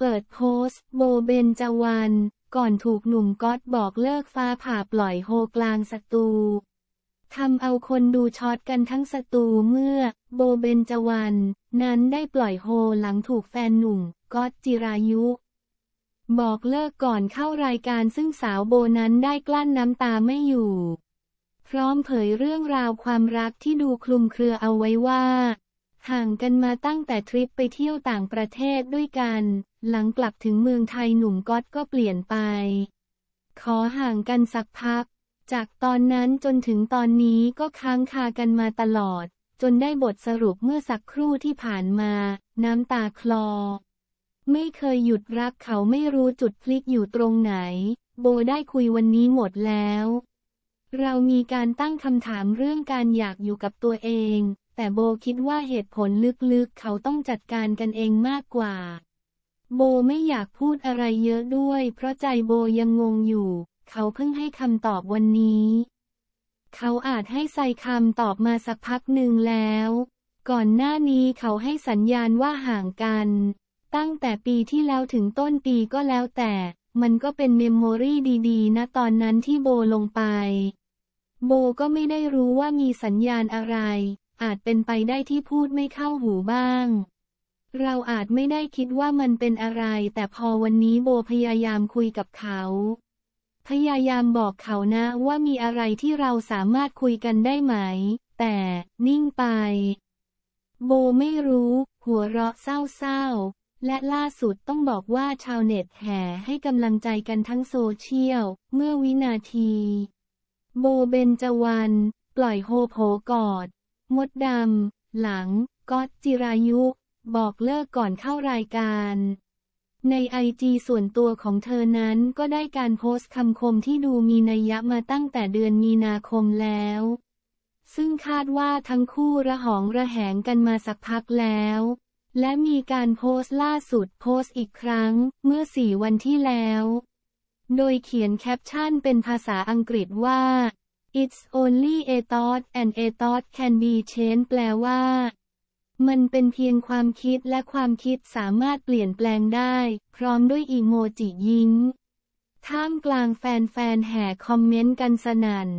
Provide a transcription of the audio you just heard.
เปิดโพสต์โบเบนจวันก่อนถูกหนุ่มก๊อตบอกเลิกฟ้าผ่าปล่อยโฮ กลางสตูทำเอาคนดูช็อตกันทั้งสตูเมื่อโบเบนจวันนั้นได้ปล่อยโฮหลังถูกแฟนหนุ่มก๊อตจิรายุ บอกเลิกก่อนเข้ารายการซึ่งสาวโบนั้นได้กลั้นน้ำตาไม่อยู่ พร้อมเผยเรื่องราวความรักที่ดูคลุมเครือเอาไว้ว่าห่างกันมาตั้งแต่ทริปไปเที่ยวต่างประเทศด้วยกัน หลังกลับถึงเมืองไทยหนุ่มก๊อตก็เปลี่ยนไป ขอห่างกันสักพัก จากตอนนั้นจนถึงตอนนี้ก็ค้างคากันมาตลอด จนได้บทสรุปเมื่อสักครู่ที่ผ่านมา น้ำตาคลอ ไม่เคยหยุดรักเขาไม่รู้จุดพลิกอยู่ตรงไหน โบได้คุยวันนี้หมดแล้ว เรามีการตั้งคำถามเรื่องการอยากอยู่กับตัวเองแต่โบคิดว่าเหตุผลลึกๆเขาต้องจัดการกันเองมากกว่า โบไม่อยากพูดอะไรเยอะด้วย เพราะใจโบยังงงอยู่ เขาเพิ่งให้คำตอบวันนี้ เขาอาจให้ใส่คำตอบมาสักพักหนึ่งแล้ว ก่อนหน้านี้เขาให้สัญญาณว่าห่างกัน ตั้งแต่ปีที่แล้วถึงต้นปีก็แล้วแต่ มันก็เป็นเมมโมรีดีๆนะตอนนั้นที่โบลงไป โบก็ไม่ได้รู้ว่ามีสัญญาณอะไรอาจเป็นไปได้ที่พูดไม่เข้าหูบ้าง เราอาจไม่ได้คิดว่ามันเป็นอะไร แต่พอวันนี้โบพยายามคุยกับเขา พยายามบอกเขานะว่ามีอะไรที่เราสามารถคุยกันได้ไหม แต่นิ่งไป โบไม่รู้หัวเราะเศร้าๆและล่าสุดต้องบอกว่าชาวเน็ตแห่ให้กำลังใจกันทั้งโซเชียล เมื่อวินาที โบเบนจวันปล่อยโฮโผกอดมดดำ หลังก็จิรายุ บอกเลิกก่อนเข้ารายการ ในไอจีส่วนตัวของเธอนั้นก็ได้การโพสต์คำคมที่ดูมีนัยยะมาตั้งแต่เดือนมีนาคมแล้ว ซึ่งคาดว่าทั้งคู่ระหองระแหงกันมาสักพักแล้ว และมีการโพสต์ล่าสุดโพสต์อีกครั้ง เมื่อสี่วันที่แล้ว โดยเขียนแคปชั่นเป็นภาษาอังกฤษว่า It's only a thought and a thought can be changed แปลว่า มันเป็นเพียงความคิดและความคิดสามารถเปลี่ยนแปลงได้ พร้อมด้วยอีโมจิยิ้ม ท่ามกลางแฟนๆแห่คอมเมนต์กันสนั่น